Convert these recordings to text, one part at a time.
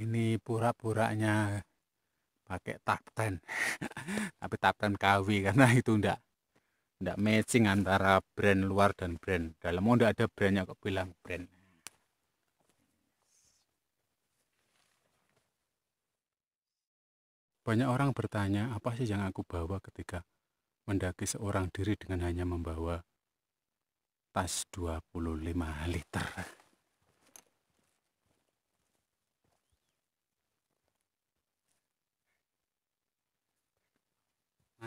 ini pura-puranya pakai tapten, tapi tapten KW karena itu ndak, ndak matching antara brand luar dan brand dalam mode oh, ada brandnya kok bilang brand banyak orang bertanya apa sih yang aku bawa ketika mendaki seorang diri dengan hanya membawa tas 25 liter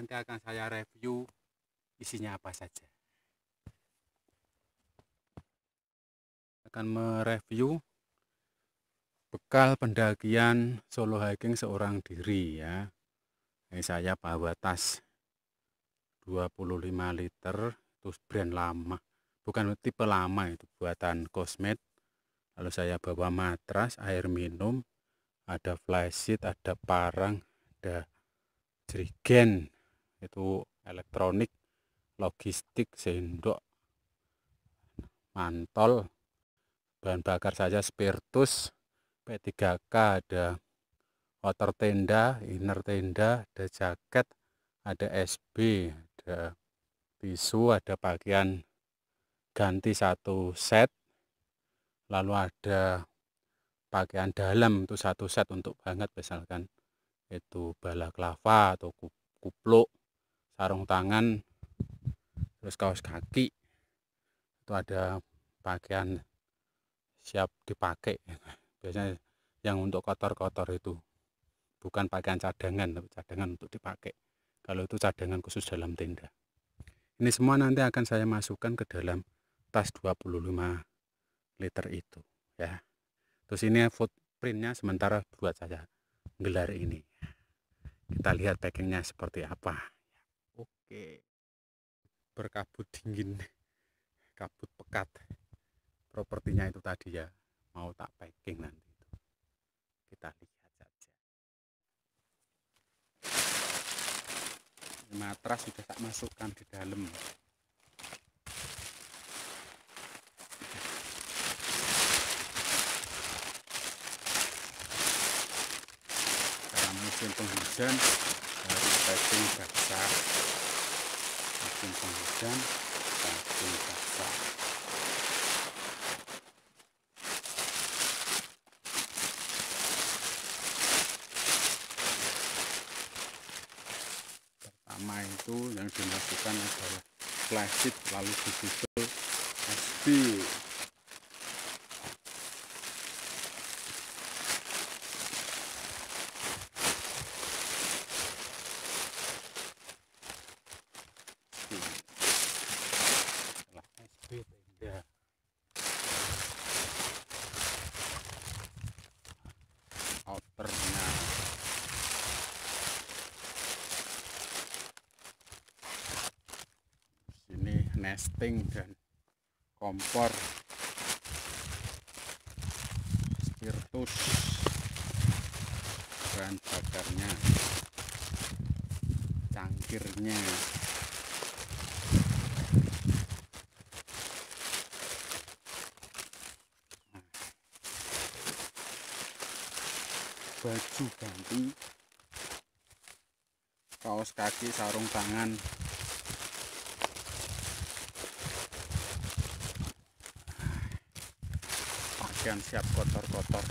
nanti akan saya review isinya apa saja akan mereview bekal pendakian solo hiking seorang diri ya ini saya bawa tas 25 liter terus brand lama bukan tipe lama itu buatan kosmet lalu saya bawa matras air minum ada flysheet ada parang ada jerigen itu elektronik logistik sendok mantol bahan bakar saja spiritus P3K ada outer tenda inner tenda ada jaket ada SB ada tisu ada pakaian ganti satu set lalu ada pakaian dalam itu satu set untuk banget misalkan itu balaklava atau kupluk sarung tangan terus kaos kaki itu ada pakaian siap dipakai biasanya yang untuk kotor-kotor itu bukan pakaian cadangan tapi cadangan untuk dipakai kalau itu cadangan khusus dalam tenda ini semua nanti akan saya masukkan ke dalam tas 25 liter itu ya terus ini footprintnya sementara buat saya gelar ini kita lihat packingnya seperti apa Oke. Berkabut dingin. Kabut pekat. Propertinya itu tadi ya. Mau tak packing nanti itu. Kita lihat saja. Matras sudah tak masukkan di dalam. musim penghujan harus packing besar racun penghujan racun kasar pertama itu yang dimasukkan adalah flashit lalu disusul SP everything iya. oh, Sini nesting dan kompor spiritus dan bakarnya cangkirnya baju ganti kaos kaki sarung tangan pakaian siap kotor-kotor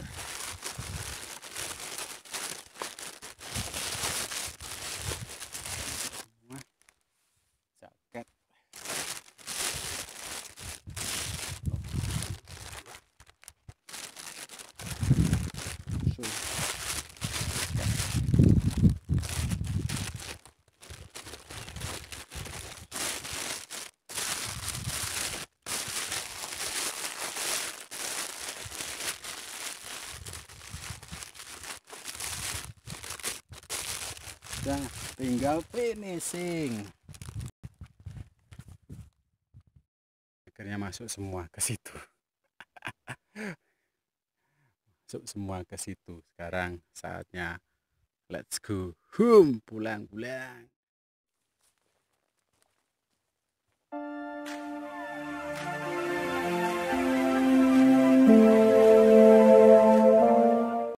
sudah tinggal finishing akhirnya masuk semua ke situ masuk semua ke situ sekarang saatnya let's go home pulang pulang